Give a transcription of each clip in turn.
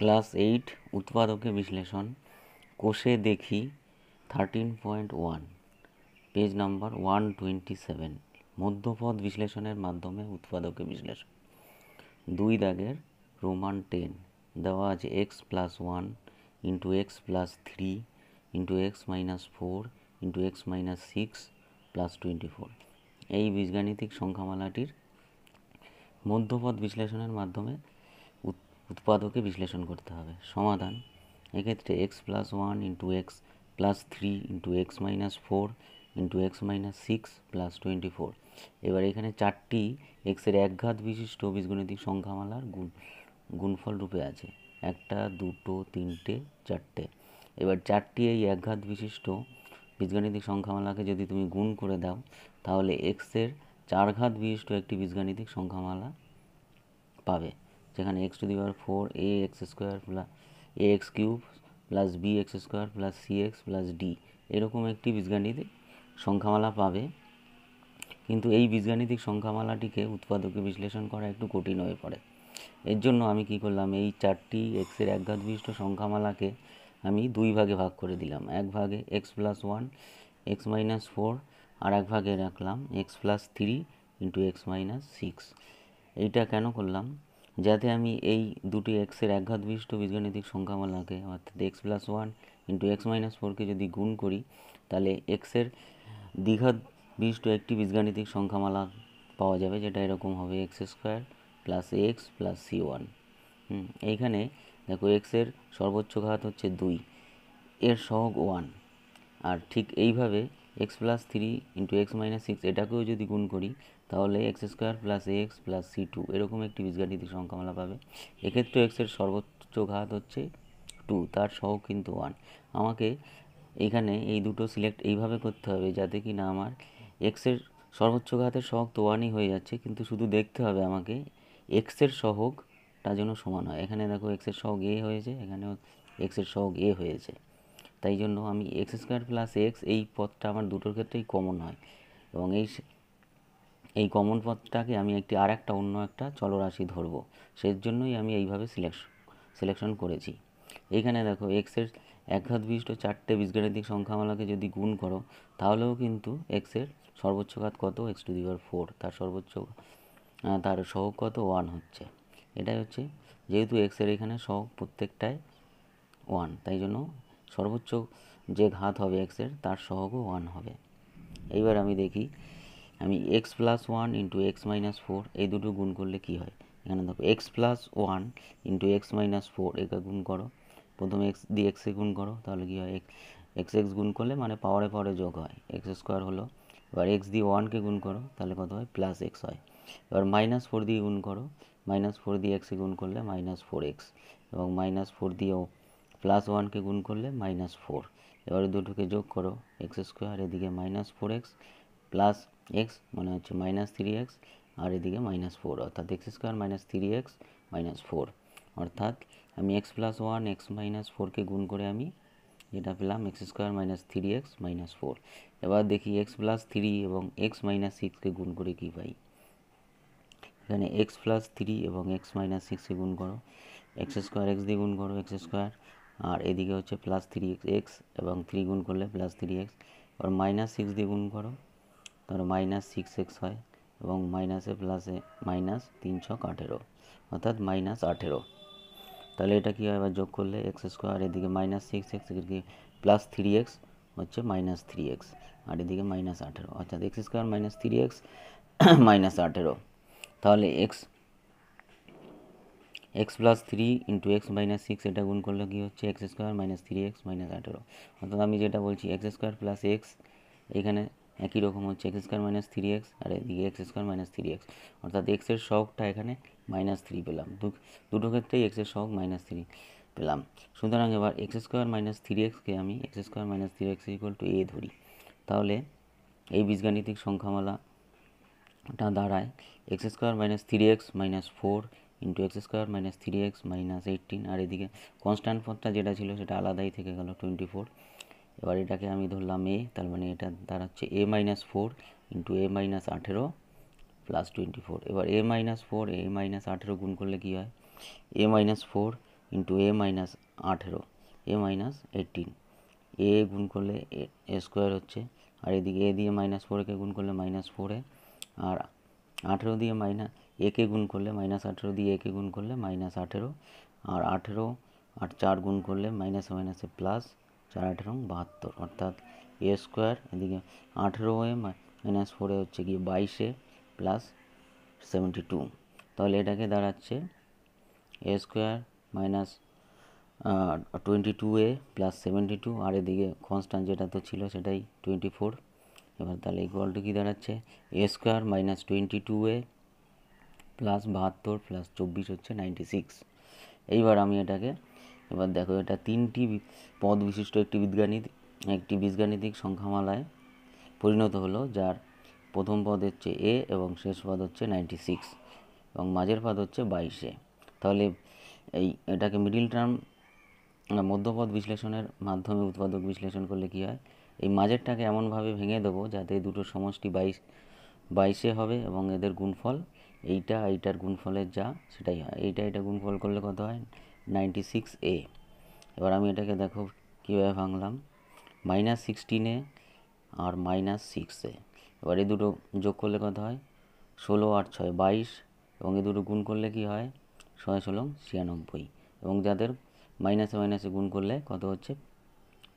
class eight উৎপাদকে বিশ্লেষণ কোষে দেখি thirteen point one page number one twenty seven মধ্যপথ বিশ্লেষণের মাধ্যমে উৎপাদকে বিশ্লেষণ দুই দাগের রোমান টেন দেওয়া আছে x plus one into x plus three into x minus four into x minus six plus twenty four এই বীজগাণিতিক সংখ্যামালাটির মধ্যপথ বিশ্লেষণের মাধ্যমে উৎপাদকে বিশ্লেষণ করতে হবে সমাধান এক্ষেত্রে x plus one into x plus three into x minus four into x minus six plus twenty four এবার এখানে চারটি এক্সের একঘাত বিশিষ্ট বীজগণিতিক সংখ্যামালার গুণ গুণফল রূপে আছে একটা দুটো তিনটে চারটে এবার চারটি এই একঘাত বিশিষ্ট বীজগাণিতিক সংখ্যামালাকে যদি তুমি গুণ করে দাও তাহলে এক্সের চার ঘাত বিশিষ্ট একটি বীজগাণিতিক সংখ্যামালা পাবে যেখানে x to the power four a x square plus a x cube plus b x square plus c x plus d এরকম একটি বীজগাণিতিক সংখ্যামালা পাবে কিন্তু এই বীজগাণিতিক সংখ্যামালাটিকে উৎপাদকে বিশ্লেষণ করা একটু কঠিন হয়ে পড়ে এর জন্য আমি কি করলাম এই চারটি এক্সের একঘাত বিশিষ্ট সংখ্যামালাকে আমি দুই ভাগে ভাগ করে দিলাম এক ভাগে x plus one x minus four আর এক ভাগে রাখলাম x plus three into x minus six এইটা কেন করলাম যাতে আমি এই দুটি এক্সের একঘাত বিশিষ্ট বীজগাণিতিক সংখ্যামালাকে অর্থাৎ x plus one into x minus ফোরকে যদি গুণ করি তাহলে এক্সের দ্বিঘাত বিশিষ্ট একটি বীজগাণিতিক সংখ্যামালা পাওয়া যাবে যেটা এরকম হবে x square plus x plus c one এইখানে দেখো এক্সের সর্বোচ্চ ঘাত হচ্ছে দুই এর সহগ ওয়ান আর ঠিক এইভাবে x plus three into x minus six এটাকেও যদি গুণ করি তাহলে x square plus x plus c two এরকম একটি বীজগাণিতিক সংখ্যামালা পাবে এক্ষেত্রে এক্সের সর্বোচ্চ ঘাত হচ্ছে টু তার সহ কিন্তু ওয়ান আমাকে এখানে এই দুটো সিলেক্ট এইভাবে করতে হবে যাতে কি না আমার এক্সের সর্বোচ্চ ঘাতের সহগ তো ওয়ানই হয়ে যাচ্ছে কিন্তু শুধু দেখতে হবে আমাকে এক্সের সহগটা যেন সমান হয় এখানে দেখো এক্সের সহগ এ হয়েছে এখানেও এক্সের সহগ এ হয়েছে তাই জন্য আমি এক্স স্কোয়ার প্লাস এক্স এই পথটা আমার দুটোর ক্ষেত্রেই কমন হয় এবং এই এই কমন পথটাকে আমি একটি আর একটা অন্য একটা চলরাশি ধরব জন্যই আমি এইভাবে সিলেকশন সিলেকশন করেছি এখানে দেখো এক্সের এক হাত বিশিষ্ট চারটে বীজগাণিতিক সংখ্যামালাকে যদি গুণ করো তাহলেও কিন্তু এক্সের সর্বোচ্চ ঘাত কত x to the power four তার সর্বোচ্চ তার সহগ কত ওয়ান হচ্ছে এটাই হচ্ছে যেহেতু এক্সের এখানে সহগ প্রত্যেকটায় ওয়ান তাই জন্য সর্বোচ্চ যে ঘাত হবে এক্সের তার সহগও ওয়ান হবে এইবার আমি দেখি আমি x plus one into x minus four এই দুটো গুণ করলে কি হয় এখানে দেখো x plus one into x minus four একা গুণ করো প্রথমে এক্স দিয়ে এক্সে গুণ করো তাহলে কী হয় এক্স এক্স গুণ করলে মানে পাওয়ারে পাওয়ারে যোগ হয় এক্স স্কোয়ার হলো এবার এক্স দিয়ে ওয়ানকে গুণ করো তাহলে কত হয় প্লাস এক্স হয় এবার মাইনাস ফোর দিয়ে গুণ করো মাইনাস ফোর দিয়ে এক্সে গুণ করলে মাইনাস ফোর এক্স এবং মাইনাস ফোর দিয়েও প্লাস ওয়ানকে গুণ করলে মাইনাস ফোর এবার দুটোকে যোগ করো এক্স স্কোয়ার এদিকে minus four x plus x মানে হচ্ছে মাইনাস থ্রি এক্স আর এদিকে মাইনাস ফোর অর্থাৎ x square minus three x minus four অর্থাৎ আমি x plus one x minus ফোরকে গুণ করে আমি যেটা পেলাম x square minus three x minus four এবার দেখি এক্স প্লাস থ্রি এবং এক্স মাইনাস সিক্সকে গুণ করে কী পাই এখানে এক্স প্লাস থ্রি এবং এক্স মাইনাস সিক্সকে গুণ করো এক্স স্কোয়ার এক্স দিয়ে গুণ করো এক্স স্কোয়ার আর এদিকে হচ্ছে প্লাস থ্রি এক্স এবং থ্রি গুণ করলে প্লাস থ্রি এক্স আর মাইনাস সিক্স দিয়ে গুণ করো ধরো মাইনাস সিক্স এক্স হয় এবং মাইনাসে প্লাসে মাইনাস তিন ছক আঠেরো অর্থাৎ মাইনাস আঠেরো তাহলে এটা কী হয় এবার যোগ করলে এক্স স্কোয়ার এদিকে মাইনাস সিক্স এক্স এদিকে প্লাস থ্রি এক্স হচ্ছে মাইনাস থ্রি এক্স আর এদিকে মাইনাস আঠেরো অর্থাৎ x square minus three x minus আঠেরো তাহলে x x plus three into x minus six এটা গুণ করলে কী হচ্ছে x square minus three x minus আঠেরো অর্থাৎ আমি যেটা বলছি এক্স স্কোয়ার প্লাস এক্স এখানে একই রকম হচ্ছে x square minus three x আর এদিকে x square minus three x অর্থাৎ এক্সের শখটা এখানে মাইনাস থ্রি পেলাম দুটো ক্ষেত্রেই এক্সের শখ মাইনাস থ্রি পেলাম সুতরাং এবার এক্স স্কোয়ার মাইনাস থ্রি এক্সকে আমি x square minus three x equal to a ধরি তাহলে এই বীজগাণিতিক সংখ্যামালাটা দাঁড়ায় x square minus three x minus four into x square minus three x minus eighteen আর এদিকে কনস্ট্যান্ট পথটা যেটা ছিল সেটা আলাদাই থেকে গেল টোয়েন্টি ফোর এবার এটাকে আমি ধরলাম এ তার মানে এটা দাঁড়াচ্ছে a minus four into a minus আঠেরো প্লাস টোয়েন্টি ফোর এবার a minus four a minus আঠেরো গুণ করলে কী হয় a minus four into a minus আঠেরো এ মাইনাস এইটিন এ গুণ করলে এ স্কোয়ার হচ্ছে আর এদিকে এ দিয়ে মাইনাস ফোরকে গুণ করলে মাইনাস ফোরে আর আঠেরো দিয়ে মাইনাস একে গুণ করলে মাইনাস আঠেরো দিয়ে একে গুণ করলে মাইনাস আঠেরো আর আঠেরো আর চার গুণ করলে মাইনাস মাইনাসে প্লাস চার আঠেরো বাহাত্তর অর্থাৎ এ স্কোয়ার এদিকে আঠেরো এ মাইনাস ফোরে হচ্ছে গিয়ে বাইশে প্লাস সেভেন্টি টু তাহলে এটাকে দাঁড়াচ্ছে a square minus twenty two a plus seventy two আর এদিকে কনস্ট্যান্ট যেটা তো ছিল সেটাই টোয়েন্টি ফোর এবার তাহলে ইকুয়ালটি কী দাঁড়াচ্ছে a square minus twenty two a plus বাহাত্তর প্লাস চব্বিশ হচ্ছে নাইনটি সিক্স এইবার আমি এটাকে এবার দেখো এটা তিনটি পদ বিশিষ্ট একটি বীজগাণিত একটি বীজগাণিতিক সংখ্যামালায় পরিণত হলো যার প্রথম পদ হচ্ছে এ এবং শেষ পদ হচ্ছে নাইনটি সিক্স এবং মাঝের পদ হচ্ছে বাইশে তাহলে এই এটাকে মিডিল টার্ম মধ্যপদ বিশ্লেষণের মাধ্যমে উৎপাদক বিশ্লেষণ করলে কী হয় এই মাঝেরটাকে এমনভাবে ভেঙে দেবো যাতে দুটো সমষ্টি বাইশ বাইশে হবে এবং এদের গুণফল এইটা এইটার গুণফলের যা সেটাই হয় এইটা এটা গুণফল করলে কত হয় নাইনটি সিক্স এ এবার আমি এটাকে দেখো কীভাবে ভাঙলাম মাইনাস সিক্সটিনে আর মাইনাস সিক্সে এবার এই দুটো যোগ করলে কত হয় ষোলো আট ছয় বাইশ এবং এই দুটো গুণ করলে কি হয় ছয় ষোলো ছিয়ানব্বই এবং যাদের মাইনাসে মাইনাসে গুণ করলে কত হচ্ছে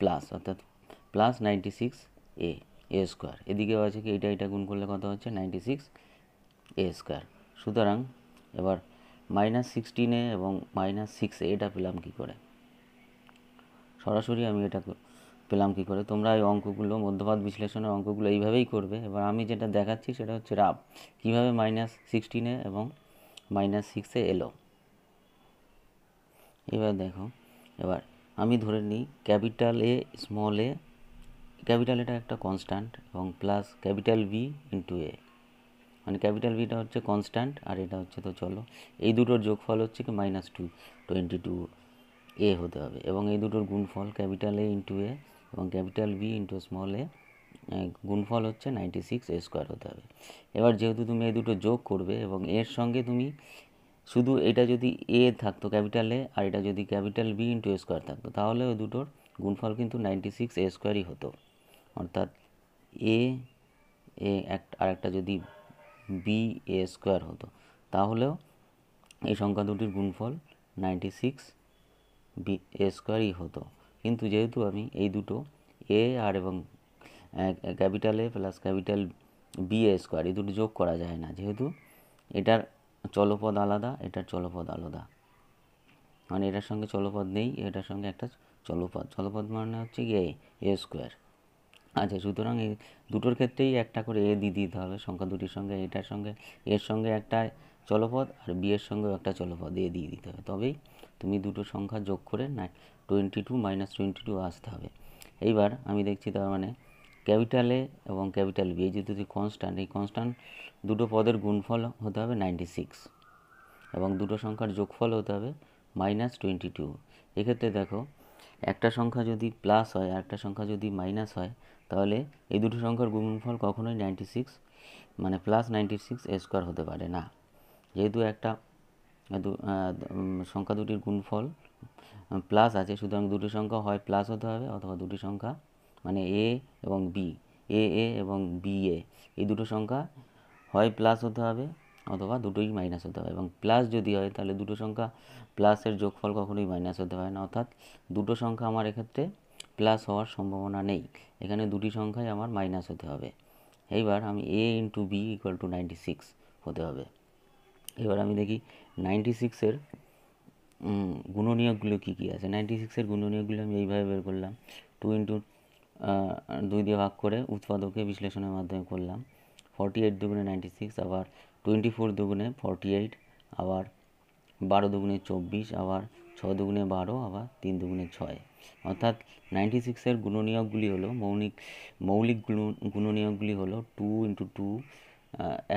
প্লাস অর্থাৎ plus ninety six a a square এদিকেও আছে কি এটা এটা গুণ করলে কত হচ্ছে নাইনটি সিক্স এ স্কোয়ার সুতরাং এবার মাইনাস সিক্সটিনে এবং মাইনাস সিক্স এটা পেলাম কী করে সরাসরি আমি এটা পেলাম কী করে তোমরা এই অঙ্কগুলো মধ্যপাত বিশ্লেষণের অঙ্কগুলো এইভাবেই করবে এবার আমি যেটা দেখাচ্ছি সেটা হচ্ছে রাব কীভাবে মাইনাস সিক্সটিনে এবং মাইনাস সিক্সে এলো এবার দেখো এবার আমি ধরে নিই capital a small a capital এটা একটা কনস্ট্যান্ট এবং plus capital b into a মানে ক্যাপিটাল ভিটা হচ্ছে কনস্ট্যান্ট আর এটা হচ্ছে তো চলো এই দুটোর যোগফল হচ্ছে কি minus two twenty two a হতে হবে এবং এই দুটোর গুণফল ক্যাপিটাল এ ইন্টু এ এবং capital b into small a গুণফল হচ্ছে নাইনটি সিক্স এ স্কোয়ার হতে হবে এবার যেহেতু তুমি এই দুটো যোগ করবে এবং এর সঙ্গে তুমি শুধু এটা যদি এ থাকতো ক্যাপিটাল এ আর এটা যদি ক্যাপিটাল বি ইন্টু স্কোয়ার থাকতো তাহলে ওই দুটোর গুণফল কিন্তু নাইনটি সিক্স এ স্কোয়ারই হতো অর্থাৎ এ এ এক আর একটা যদি বি এ স্কোয়ার হতো তাহলেও এই সংখ্যা দুটির গুণফল নাইনটি সিক্স বি এ স্কোয়ারই হতো কিন্তু যেহেতু আমি এই দুটো এ আর এবং capital a plus capital b a square এই দুটো যোগ করা যায় না যেহেতু এটার চলপদ আলাদা এটার চলপদ আলাদা মানে এটার সঙ্গে চলপদ নেই এটার সঙ্গে একটা চলপদ চলপদ মানে হচ্ছে এ এ স্কোয়ার আচ্ছা সুতরাং এই দুটোর ক্ষেত্রেই একটা করে এ দিয়ে দিতে হবে সংখ্যা দুটির সঙ্গে এটার সঙ্গে এর সঙ্গে একটা চলপদ আর বিয়ের সঙ্গেও একটা চলপদ এ দিয়ে দিতে হবে তবেই তুমি দুটো সংখ্যা যোগ করে নাই twenty two minus twenty two আসতে হবে এইবার আমি দেখছি তার মানে ক্যাপিটাল এ এবং ক্যাপিটাল বি এই যে দুটি কনস্ট্যান্ট এই কনস্ট্যান্ট দুটো পদের গুণফল হতে হবে নাইনটি সিক্স এবং দুটো সংখ্যার যোগফল হতে হবে মাইনাস টোয়েন্টি টু এক্ষেত্রে দেখো একটা সংখ্যা যদি প্লাস হয় আর একটা সংখ্যা যদি মাইনাস হয় তাহলে এই দুটো সংখ্যার গুণফল কখনোই নাইনটি সিক্স মানে প্লাস নাইনটি সিক্স স্কোয়ার হতে পারে না যেহেতু একটা সংখ্যা দুটির গুণফল প্লাস আছে সুতরাং দুটি সংখ্যা হয় প্লাস হতে হবে অথবা দুটি সংখ্যা মানে এ এবং বি এ এ এবং বি এ এই দুটো সংখ্যা হয় প্লাস হতে হবে অথবা দুটোই মাইনাস হতে হবে এবং প্লাস যদি হয় তাহলে দুটো সংখ্যা প্লাসের যোগফল কখনোই মাইনাস হতে হয় না অর্থাৎ দুটো সংখ্যা আমার এক্ষেত্রে প্লাস হওয়ার সম্ভাবনা নেই এখানে দুটি সংখ্যায় আমার মাইনাস হতে হবে এইবার আমি a into b equal to ninety six হতে হবে এবার আমি দেখি নাইনটি সিক্সের গুণনীয়কগুলো কী কী আছে নাইনটি সিক্সের গুণনীয়কগুলো আমি এইভাবে বের করলাম টু ইন্টু দুই দিয়ে ভাগ করে উৎপাদকে বিশ্লেষণের মাধ্যমে করলাম ফর্টি এইট দুগুণে নাইনটি সিক্স আবার টোয়েন্টি ফোর দুগুণে ফর্টি এইট আবার বারো দুগুণে চব্বিশ আবার ছ দুগুণে বারো আবার তিন দুগুণে ছয় অর্থাৎ নাইনটি সিক্সের গুণনীয়কগুলি হলো মৌলিক মৌলিক গুণনীয়কগুলি হলো টু ইন্টু টু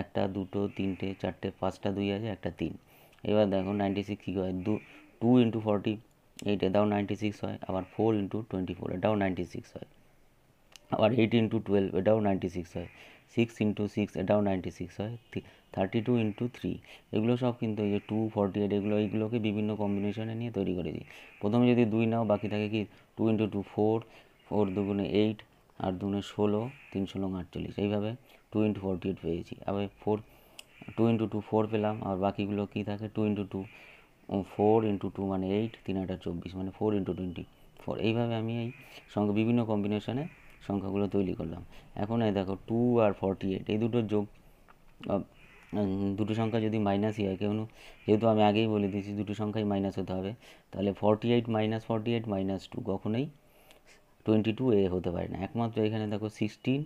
একটা দুটো তিনটে চারটে পাঁচটা দুই আছে একটা তিন এবার দেখো নাইনটি সিক্স কী হয় দু টু ইন্টু ফর্টি এইট এটাও নাইনটি সিক্স হয় আবার ফোর ইন্টু টোয়েন্টি ফোর এটাও নাইনটি সিক্স হয় আবার এইট ইন্টু টুয়েলভ এটাও নাইনটি সিক্স হয় সিক্স ইন্টু সিক্স এটাও নাইনটি সিক্স হয় থার্টি টু ইন্টু থ্রি এগুলো সব কিন্তু এই যে টু ফর্টি এইট এগুলো এইগুলোকে বিভিন্ন কম্বিনেশনে নিয়ে তৈরি করেছি প্রথমে যদি দুই নাও বাকি থাকে কি two into two four four দুগুণে এইট আর দুগুণে ষোলো তিন ষোলো আটচল্লিশ এইভাবে টু ইন্টু ফর্টি এইট পেয়েছি আবার four two into two four পেলাম আর বাকিগুলো কী থাকে two into two four into two মানে এইট তিন আটা চব্বিশ মানে ফোর ইন্টু টোয়েন্টি ফোর এইভাবে আমি এই সঙ্গে বিভিন্ন কম্বিনেশনে সংখ্যাগুলো তৈরি করলাম এখন এই দেখো টু আর ফর্টি এইট এই দুটো যোগ দুটো সংখ্যা যদি মাইনাসই হয় কেন যেহেতু আমি আগেই বলে দিয়েছি দুটো সংখ্যাই মাইনাস হতে হবে তাহলে forty eight minus forty eight minus two কখনোই টোয়েন্টি টু এ হতে পারে না একমাত্র এখানে দেখো সিক্সটিন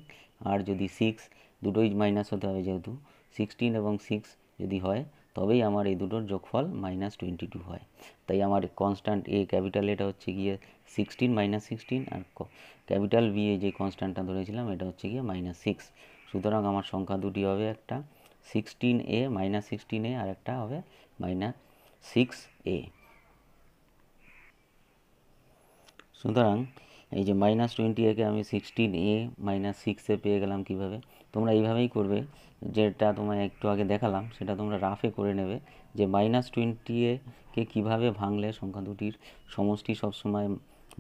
আর যদি সিক্স দুটোই মাইনাস হতে হবে যেহেতু সিক্সটিন এবং সিক্স যদি হয় তবেই আমার এই দুটোর যোগফল মাইনাস টোয়েন্টি টু হয় তাই আমার কনস্ট্যান্ট এ ক্যাপিটাল এটা হচ্ছে গিয়ে সিক্সটিন মাইনাস সিক্সটিন আর ক্যাপিটাল বি এ যে কনস্ট্যান্টটা ধরেছিলাম এটা হচ্ছে গিয়ে মাইনাস সিক্স সুতরাং আমার সংখ্যা দুটি হবে একটা sixteen a minus sixteen a আর একটা হবে মাইনাস সিক্স এ সুতরাং এই যে মাইনাস টোয়েন্টি একে আমি সিক্সটিন এ মাইনাস সিক্সে পেয়ে গেলাম কীভাবে তোমরা এইভাবেই করবে যেটা তোমায় একটু আগে দেখালাম সেটা তোমরা রাফে করে নেবে যে মাইনাস টোয়েন্টি কীভাবে ভাঙলে সংখ্যা দুটির সমষ্টি সবসময়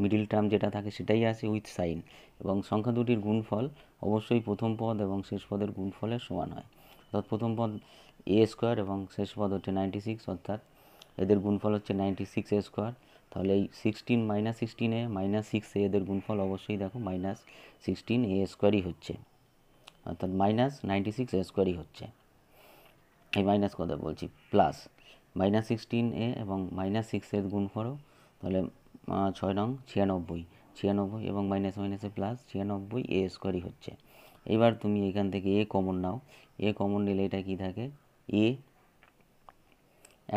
মিডিল টার্ম যেটা থাকে সেটাই আসে উইথ সাইন এবং সংখ্যা দুটির গুণফল অবশ্যই প্রথম পদ এবং শেষ পদের গুণফলের সমান হয় অর্থাৎ প্রথম পদ এ স্কোয়ার এবং শেষ পদ হচ্ছে নাইনটি সিক্স অর্থাৎ এদের গুণফল হচ্ছে নাইনটি সিক্স এ স্কোয়ার তাহলে এই সিক্সটিন মাইনাস সিক্সটিনে মাইনাস সিক্স এদের গুণফল অবশ্যই দেখো মাইনাস সিক্সটিন এ স্কোয়ারই হচ্ছে অর্থাৎ মাইনাস নাইনটি সিক্স স্কোয়ারই হচ্ছে এই মাইনাস কথা বলছি প্লাস মাইনাস সিক্সটিন এ এবং মাইনাস সিক্স এর গুণ করো তাহলে ছয় নং ছিয়ানব্বই ছিয়ানব্বই এবং মাইনাস মাইনাসে প্লাস ছিয়ানব্বই এ স্কোয়ারই হচ্ছে এবার তুমি এখান থেকে এ কমন নাও এ কমন নিলে এটা কী থাকে এ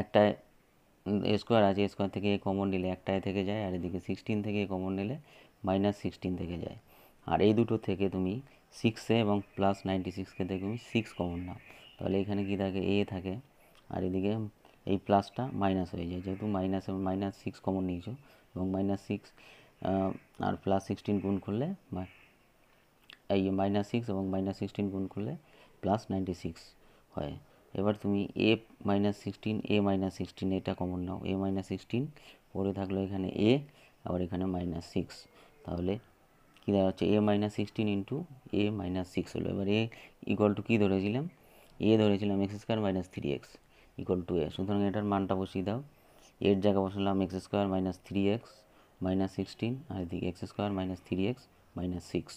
একটা স্কোয়ার আছে স্কোয়ার থেকে এ কমন নিলে একটায় থেকে যায় আর এদিকে সিক্সটিন থেকে এ কমন নিলে মাইনাস সিক্সটিন থেকে যায় আর এই দুটো থেকে তুমি সিক্সে এবং প্লাস নাইনটি সিক্সকে দেখবি সিক্স কমন নাও তাহলে এখানে কি থাকে এ থাকে আর এদিকে এই প্লাসটা মাইনাস হয়ে যায় যেহেতু মাইনাস এবং মাইনাস সিক্স কমন নিয়েছো এবং মাইনাস সিক্স আর প্লাস সিক্সটিন গুণ খুললে এই মাইনাস সিক্স এবং মাইনাস সিক্সটিন গুণ খুললে প্লাস নাইনটি সিক্স হয় এবার তুমি a minus sixteen a minus sixteen এটা কমন নাও এ মাইনাস সিক্সটিন পরে থাকলো এখানে এ আবার এখানে মাইনাস সিক্স তাহলে কী দেওয়া হচ্ছে a minus sixteen into a minus six হলো এবার এ ইকুয়াল টু কী ধরেছিলাম এ ধরেছিলাম x square minus three x equal to a সুতরাং এটার মানটা বসিয়ে দাও এর জায়গা বসালাম x square minus three x minus sixteen আর এদিকে x square minus three x minus six